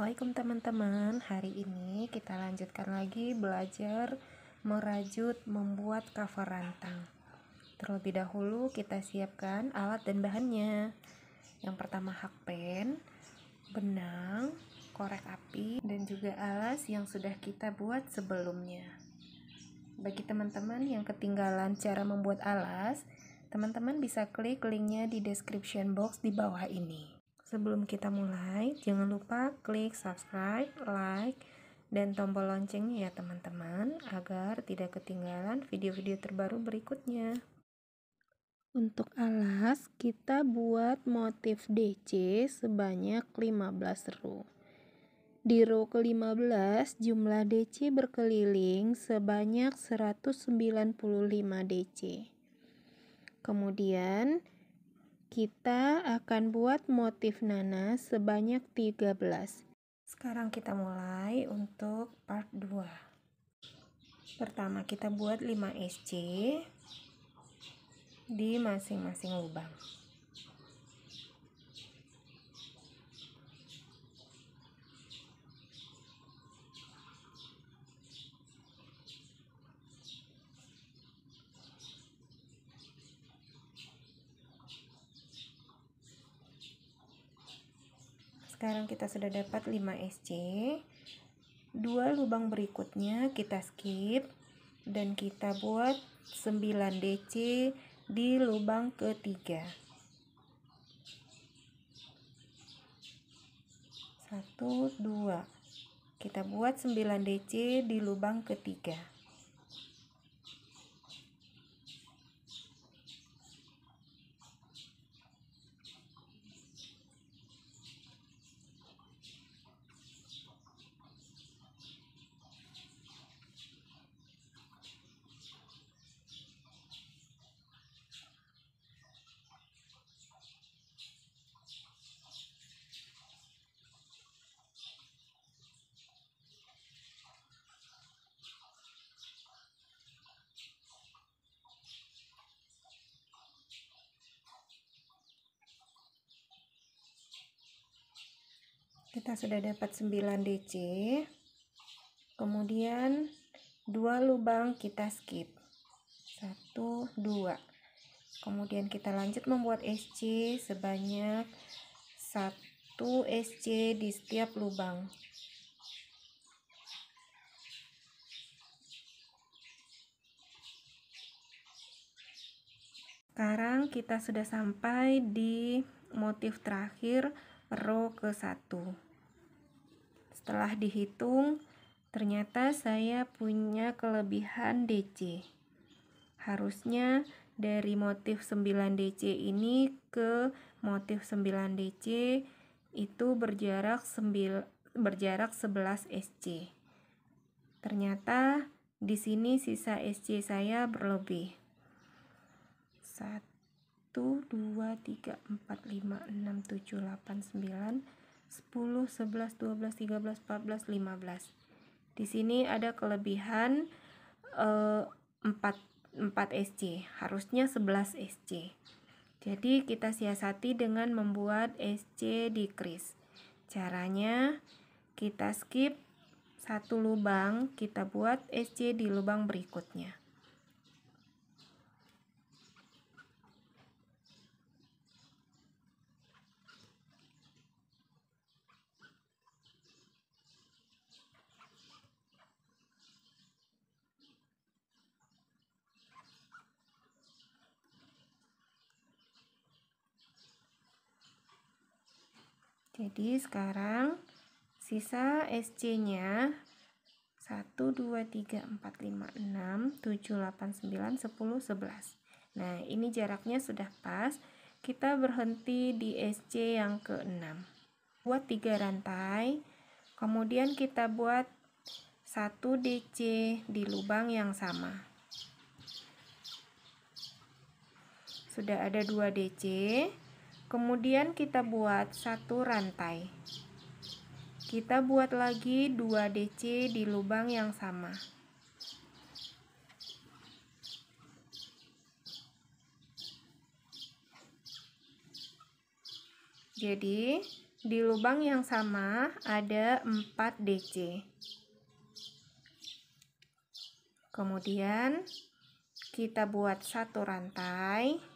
Assalamualaikum teman-teman Hari ini kita lanjutkan lagi belajar merajut membuat cover rantang Terlebih dahulu kita siapkan alat dan bahannya Yang pertama hakpen, benang, korek api, dan juga alas yang sudah kita buat sebelumnya Bagi teman-teman yang ketinggalan cara membuat alas Teman-teman bisa klik linknya di description box di bawah ini Sebelum kita mulai, jangan lupa klik subscribe, like, dan tombol loncengnya ya teman-teman agar tidak ketinggalan video-video terbaru berikutnya. Untuk alas, kita buat motif DC sebanyak 15 row. Di row ke-15, jumlah DC berkeliling sebanyak 195 DC. Kemudian, kita akan buat motif nanas sebanyak 13. Sekarang kita mulai untuk part 2. Pertama kita buat 5 SC di masing-masing lubang. -masing Sekarang kita sudah dapat 5 SC. Dua lubang berikutnya kita skip dan kita buat 9 DC di lubang ketiga. 1 2 kita buat 9 DC di lubang ketiga. kita sudah dapat 9 DC kemudian dua lubang kita skip satu dua kemudian kita lanjut membuat SC sebanyak satu SC di setiap lubang sekarang kita sudah sampai di motif terakhir row ke 1 setelah dihitung ternyata saya punya kelebihan DC harusnya dari motif 9DC ini ke motif 9DC itu berjarak 9, berjarak 11 SC. Ternyata di sini sisa SC saya berlebih. 1 1, 2, 3, 4, 5, 6, 7, 8, 9, 10, 11, 12, 13, 14, 15. Di sini ada kelebihan eh, 4, 4 SC, harusnya 11 SC. Jadi kita siasati dengan membuat SC decrease. Caranya kita skip satu lubang, kita buat SC di lubang berikutnya. Jadi sekarang sisa SC-nya 1, 2, 3, 4, 5, 6, 7, 8, 9, 10, 11. Nah, ini jaraknya sudah pas. Kita berhenti di SC yang ke-6. Buat 3 rantai, kemudian kita buat 1 DC di lubang yang sama. Sudah ada 2 DC. Kemudian kita buat satu rantai. Kita buat lagi 2 DC di lubang yang sama. Jadi, di lubang yang sama ada 4 DC. Kemudian kita buat satu rantai.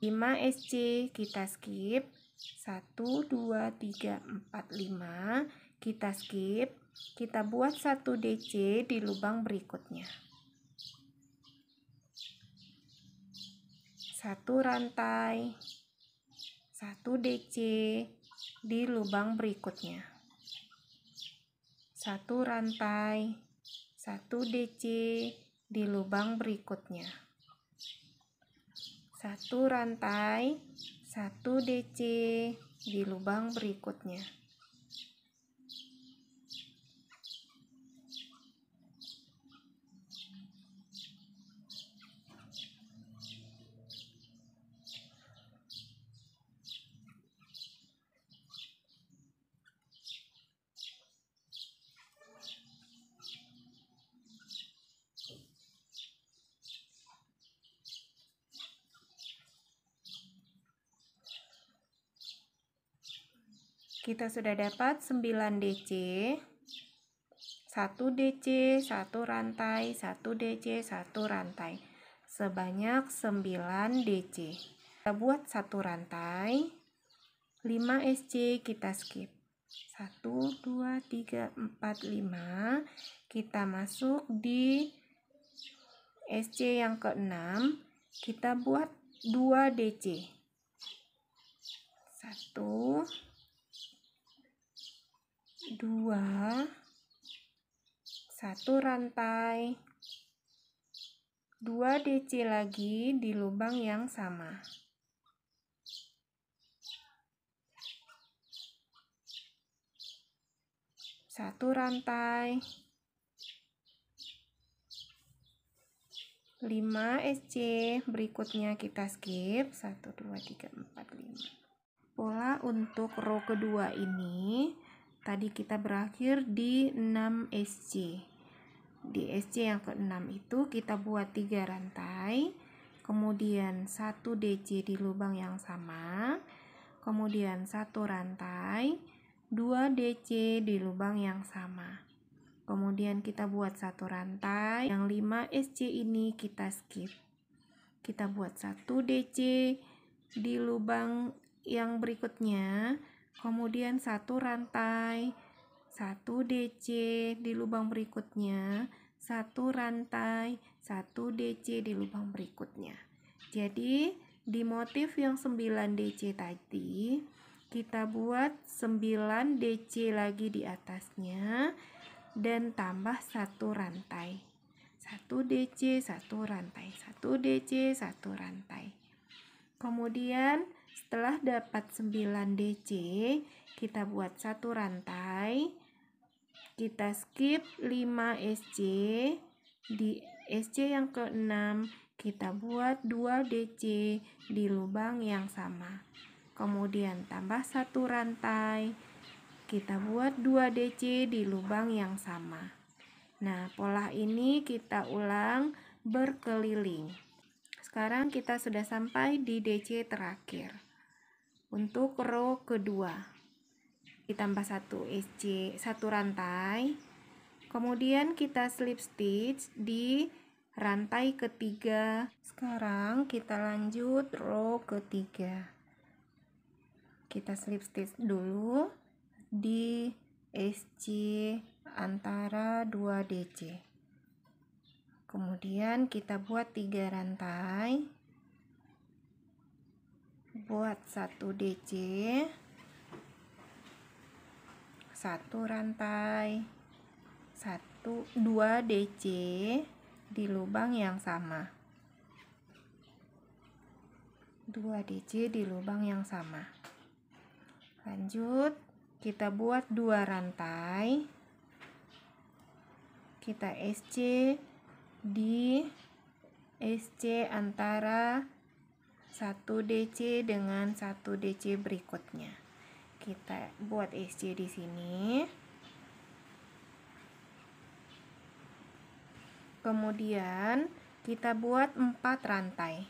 5SC kita skip 1, 2, 3, 4, 5 kita skip kita buat 1DC di lubang berikutnya 1 rantai 1DC di lubang berikutnya 1 rantai 1DC di lubang berikutnya satu rantai satu DC di lubang berikutnya Kita sudah dapat 9 DC, 1 DC, 1 rantai, 1 DC, 1 rantai. Sebanyak 9 DC. Kita buat 1 rantai, 5 SC kita skip. 1, 2, 3, 4, 5. Kita masuk di SC yang ke-6. Kita buat 2 DC. 1, dua satu rantai dua DC lagi di lubang yang sama satu rantai 5 SC berikutnya kita skip 1 2 3 4 5 pola untuk row kedua ini tadi kita berakhir di 6 SC di SC yang ke-6 itu kita buat 3 rantai kemudian 1 DC di lubang yang sama kemudian 1 rantai 2 DC di lubang yang sama kemudian kita buat 1 rantai yang 5 SC ini kita skip kita buat 1 DC di lubang yang berikutnya kemudian satu rantai, satu DC di lubang berikutnya, satu rantai, satu DC di lubang berikutnya. Jadi, di motif yang 9 DC tadi, kita buat 9 DC lagi di atasnya dan tambah satu rantai. satu DC, satu rantai, satu DC, satu rantai. Kemudian setelah dapat 9 DC, kita buat satu rantai. Kita skip 5 SC. Di SC yang ke-6, kita buat 2 DC di lubang yang sama. Kemudian tambah satu rantai. Kita buat 2 DC di lubang yang sama. Nah, pola ini kita ulang berkeliling. Sekarang kita sudah sampai di DC terakhir untuk row kedua ditambah satu SC satu rantai kemudian kita slip stitch di rantai ketiga sekarang kita lanjut row ketiga kita slip stitch dulu di SC antara 2 DC kemudian kita buat tiga rantai buat satu DC satu rantai satu dua DC di lubang yang sama dua DC di lubang yang sama lanjut kita buat dua rantai kita SC di SC antara 1 DC dengan 1 DC berikutnya. Kita buat SC di sini. Kemudian kita buat 4 rantai.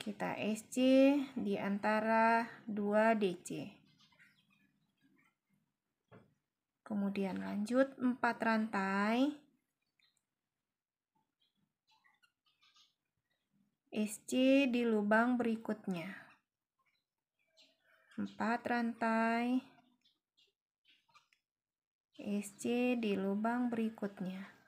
Kita SC di antara 2 DC. Kemudian lanjut 4 rantai SC di lubang berikutnya. 4 rantai SC di lubang berikutnya.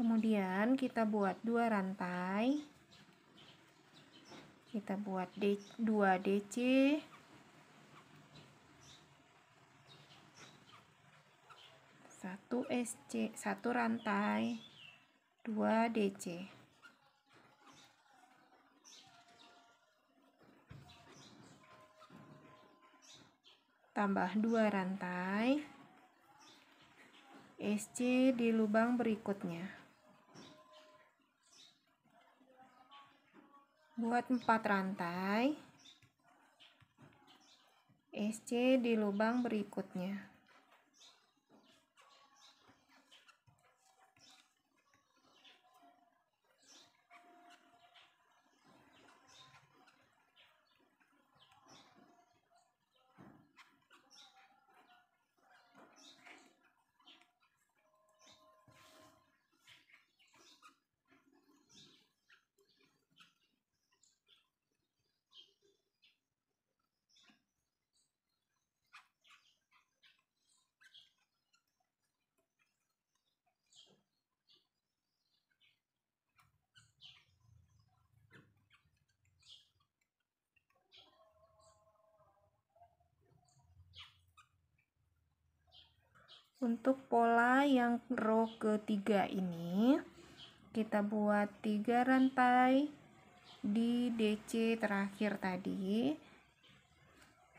kemudian kita buat dua rantai kita buat D, 2 DC satu SC satu rantai 2 DC tambah dua rantai SC di lubang berikutnya buat empat rantai SC di lubang berikutnya untuk pola yang row ketiga ini kita buat tiga rantai di DC terakhir tadi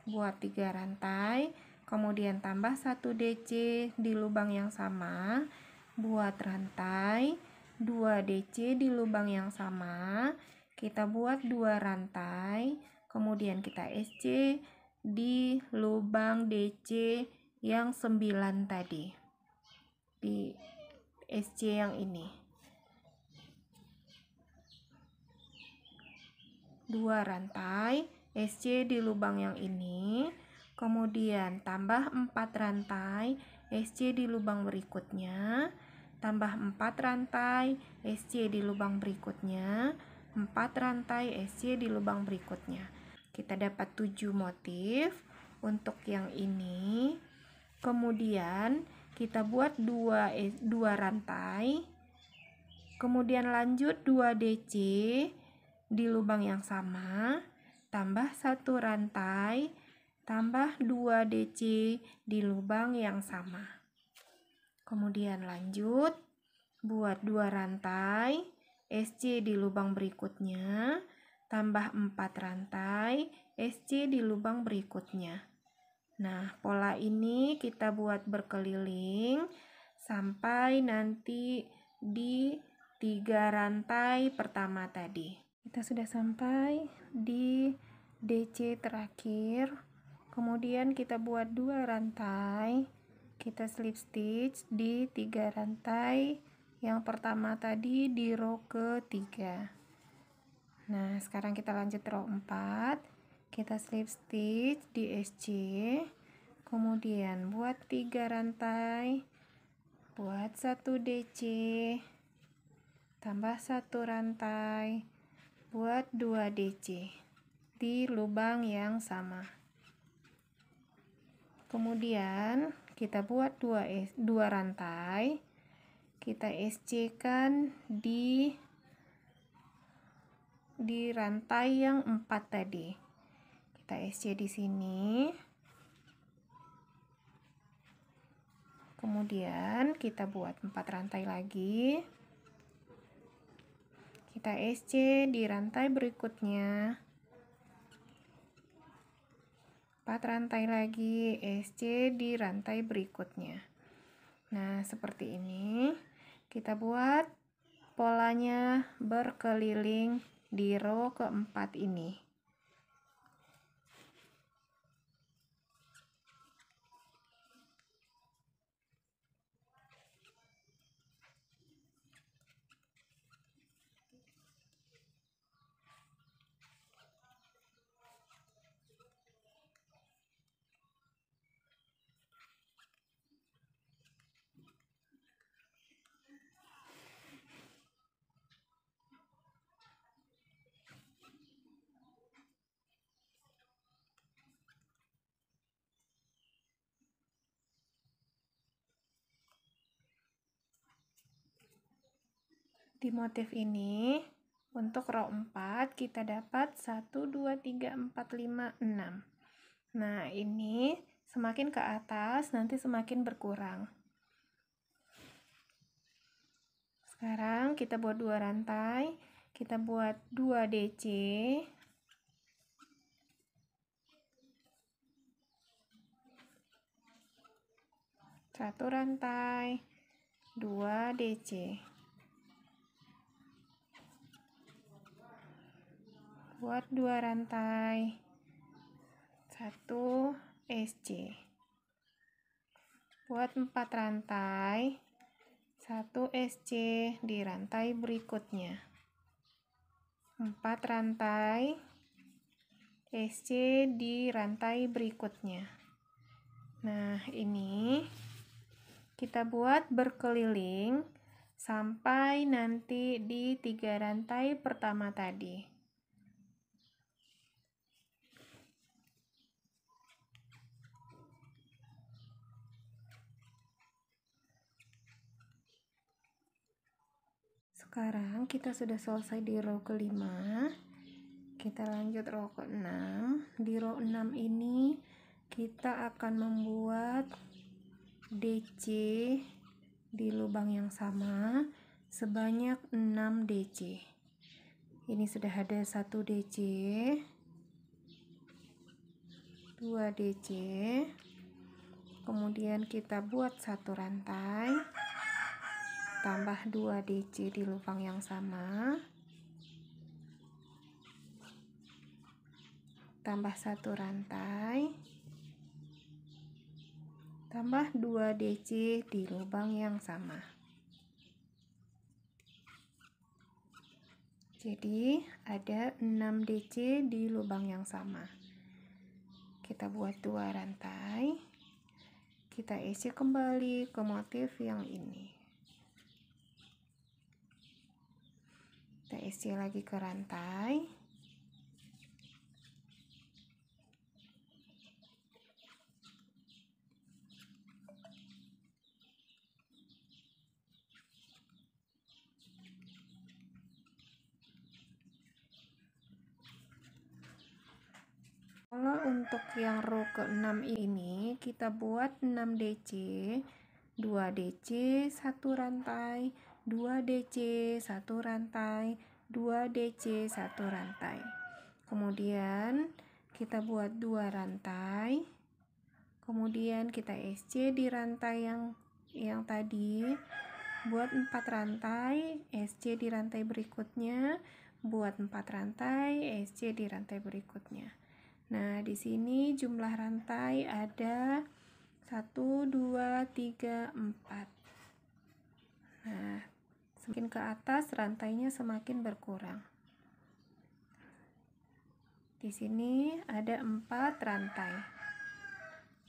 buat tiga rantai kemudian tambah satu DC di lubang yang sama buat rantai 2 DC di lubang yang sama kita buat dua rantai kemudian kita SC di lubang DC yang 9 tadi di SC yang ini 2 rantai SC di lubang yang ini kemudian tambah 4 rantai SC di lubang berikutnya tambah 4 rantai SC di lubang berikutnya 4 rantai SC di lubang berikutnya kita dapat 7 motif untuk yang ini kemudian kita buat dua e, dua rantai kemudian lanjut 2 DC di lubang yang sama tambah satu rantai tambah 2 DC di lubang yang sama kemudian lanjut buat dua rantai SC di lubang berikutnya tambah 4 rantai SC di lubang berikutnya Nah, pola ini kita buat berkeliling sampai nanti di tiga rantai pertama tadi. Kita sudah sampai di DC terakhir. Kemudian kita buat dua rantai. Kita slip stitch di tiga rantai. Yang pertama tadi di row ketiga. Nah, sekarang kita lanjut row 4 kita slip stitch di SC kemudian buat tiga rantai buat satu DC tambah satu rantai buat dua DC di lubang yang sama kemudian kita buat 2 dua rantai kita SC kan di di rantai yang empat tadi kita SC di sini. Kemudian kita buat empat rantai lagi. Kita SC di rantai berikutnya. empat rantai lagi, SC di rantai berikutnya. Nah, seperti ini. Kita buat polanya berkeliling di row keempat ini. Di motif ini, untuk row 4 kita dapat 1, 2, 3, 4, 5, 6. Nah, ini semakin ke atas nanti semakin berkurang. Sekarang kita buat dua rantai, kita buat 2 DC. Satu rantai, 2 DC. buat dua rantai satu SC buat empat rantai satu SC di rantai berikutnya empat rantai SC di rantai berikutnya nah ini kita buat berkeliling sampai nanti di tiga rantai pertama tadi. sekarang kita sudah selesai di row kelima kita lanjut row ke 6 di row enam ini kita akan membuat DC di lubang yang sama sebanyak 6 DC ini sudah ada 1 DC 2 DC kemudian kita buat satu rantai tambah 2DC di lubang yang sama tambah satu rantai tambah 2 DC di lubang yang sama jadi ada 6 DC di lubang yang sama kita buat dua rantai kita isi kembali ke motif yang ini kita isi lagi ke rantai kalau untuk yang row ke-6 ini kita buat 6 DC 2 DC 1 rantai 2 DC 1 rantai 2 DC 1 rantai kemudian kita buat dua rantai kemudian kita SC di rantai yang yang tadi buat 4 rantai SC di rantai berikutnya buat 4 rantai SC di rantai berikutnya nah di sini jumlah rantai ada 1 2 3 4 Nah, semakin ke atas rantainya semakin berkurang. Di sini ada empat rantai.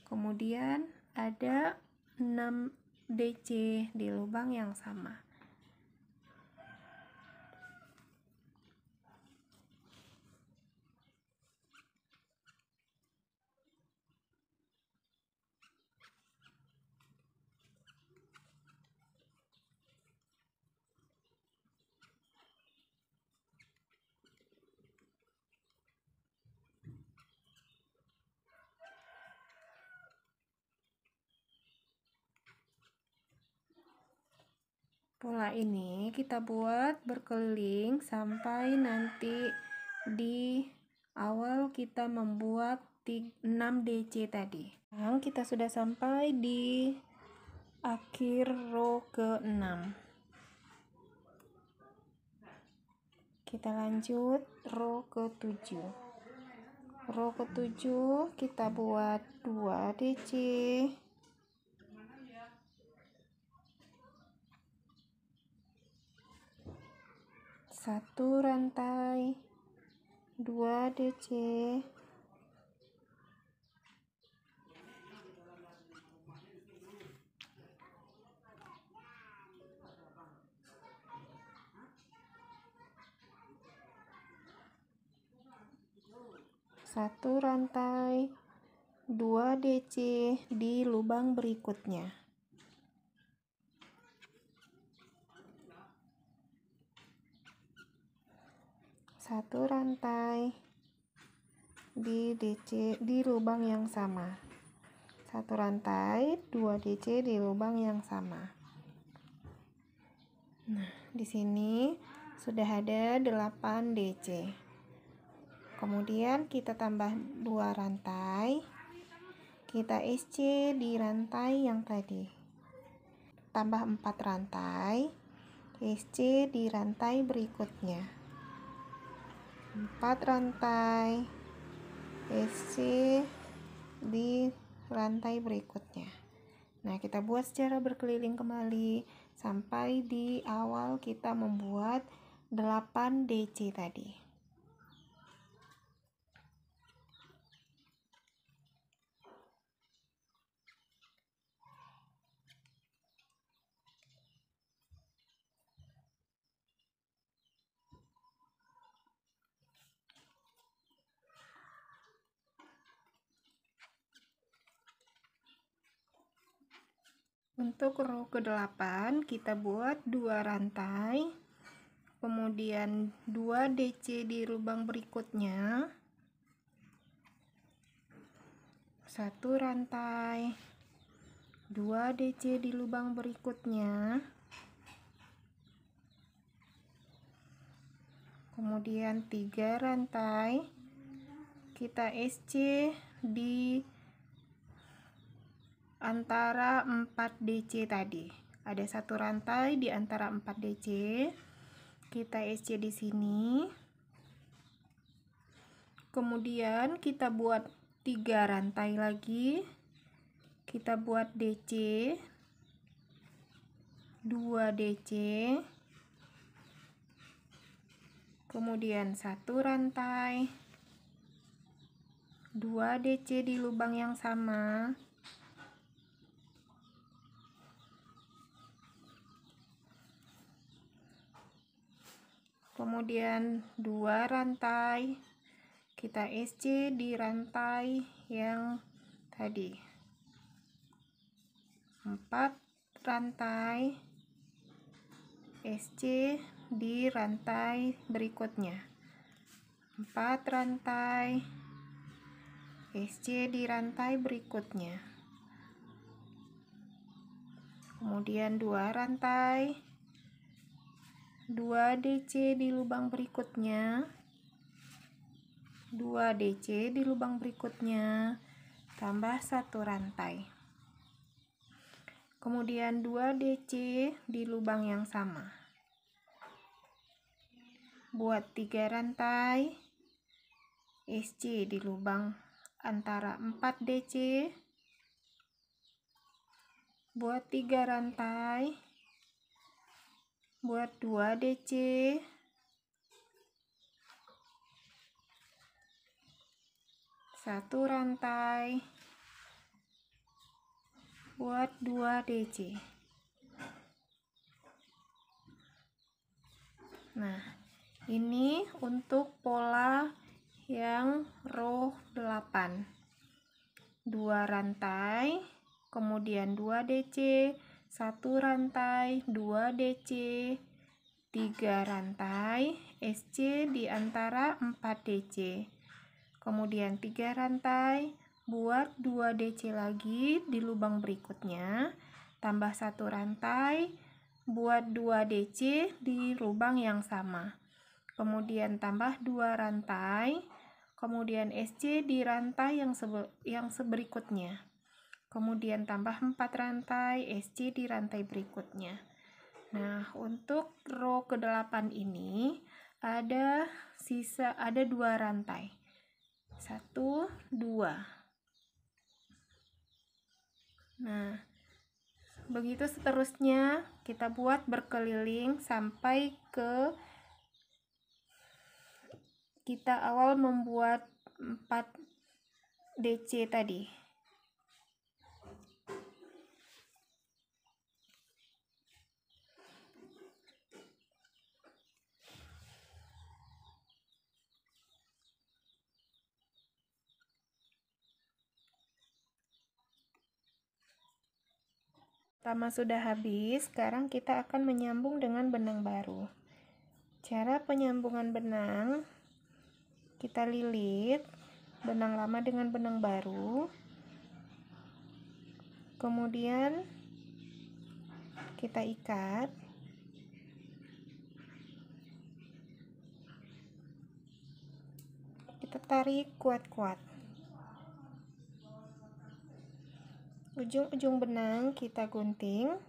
Kemudian ada 6 DC di lubang yang sama. Pola ini kita buat berkeliling sampai nanti di awal kita membuat 6 DC tadi. Sekarang kita sudah sampai di akhir row ke-6. Kita lanjut row ke-7. Row ke-7 kita buat 2 DC. satu rantai 2 DC satu rantai 2 DC di lubang berikutnya satu rantai di DC di lubang yang sama. Satu rantai, dua DC di lubang yang sama. Nah, di sini sudah ada 8 DC. Kemudian kita tambah dua rantai. Kita SC di rantai yang tadi. Tambah empat rantai. SC di rantai berikutnya empat rantai BC di rantai berikutnya nah kita buat secara berkeliling kembali sampai di awal kita membuat 8 DC tadi Untuk row ke-8 kita buat dua rantai, kemudian 2 DC di lubang berikutnya, satu rantai, 2 DC di lubang berikutnya, kemudian 3 rantai, kita SC di antara 4DC tadi. Ada satu rantai di antara 4DC. Kita SC di sini. Kemudian kita buat tiga rantai lagi. Kita buat DC. 2 DC. Kemudian satu rantai. 2 DC di lubang yang sama. kemudian dua rantai kita SC di rantai yang tadi empat rantai SC di rantai berikutnya empat rantai SC di rantai berikutnya kemudian dua rantai 2 DC di lubang berikutnya 2 DC di lubang berikutnya tambah satu rantai kemudian 2 DC di lubang yang sama buat 3 rantai SC di lubang antara 4 DC buat 3 rantai buat 2 DC satu rantai buat 2 DC nah ini untuk pola yang row 8 2 rantai kemudian 2 DC 1 rantai, 2 DC, 3 rantai, SC di antara 4 DC. Kemudian 3 rantai, buat 2 DC lagi di lubang berikutnya, tambah 1 rantai, buat 2 DC di lubang yang sama. Kemudian tambah 2 rantai, kemudian SC di rantai yang, sebe yang seberikutnya. Kemudian tambah 4 rantai SC di rantai berikutnya. Nah, untuk row ke-8 ini ada sisa ada dua rantai. Satu, dua. Nah, begitu seterusnya kita buat berkeliling sampai ke kita awal membuat 4 DC tadi. Pertama sudah habis, sekarang kita akan menyambung dengan benang baru. Cara penyambungan benang, kita lilit benang lama dengan benang baru. Kemudian kita ikat. Kita tarik kuat-kuat. ujung-ujung benang kita gunting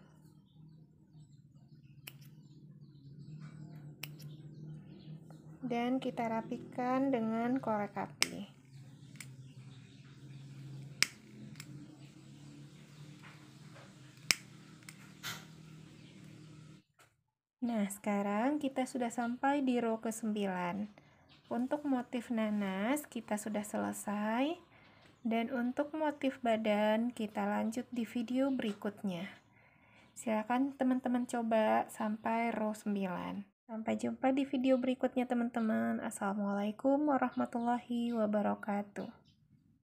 dan kita rapikan dengan korek api Nah, sekarang kita sudah sampai di row ke-9. Untuk motif nanas, kita sudah selesai. Dan untuk motif badan, kita lanjut di video berikutnya. Silakan teman-teman coba sampai row 9. Sampai jumpa di video berikutnya teman-teman. Assalamualaikum warahmatullahi wabarakatuh.